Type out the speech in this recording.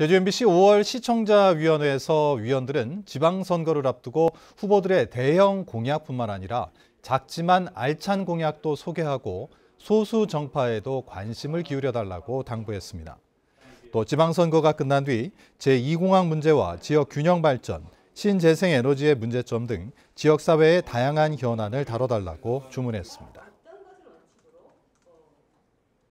제주 MBC 5월 시청자위원회에서 위원들은 지방선거를 앞두고 후보들의 대형 공약뿐만 아니라 작지만 알찬 공약도 소개하고 소수 정파에도 관심을 기울여달라고 당부했습니다. 또 지방선거가 끝난 뒤 제2공항 문제와 지역 균형 발전, 신재생에너지의 문제점 등 지역사회의 다양한 현안을 다뤄달라고 주문했습니다.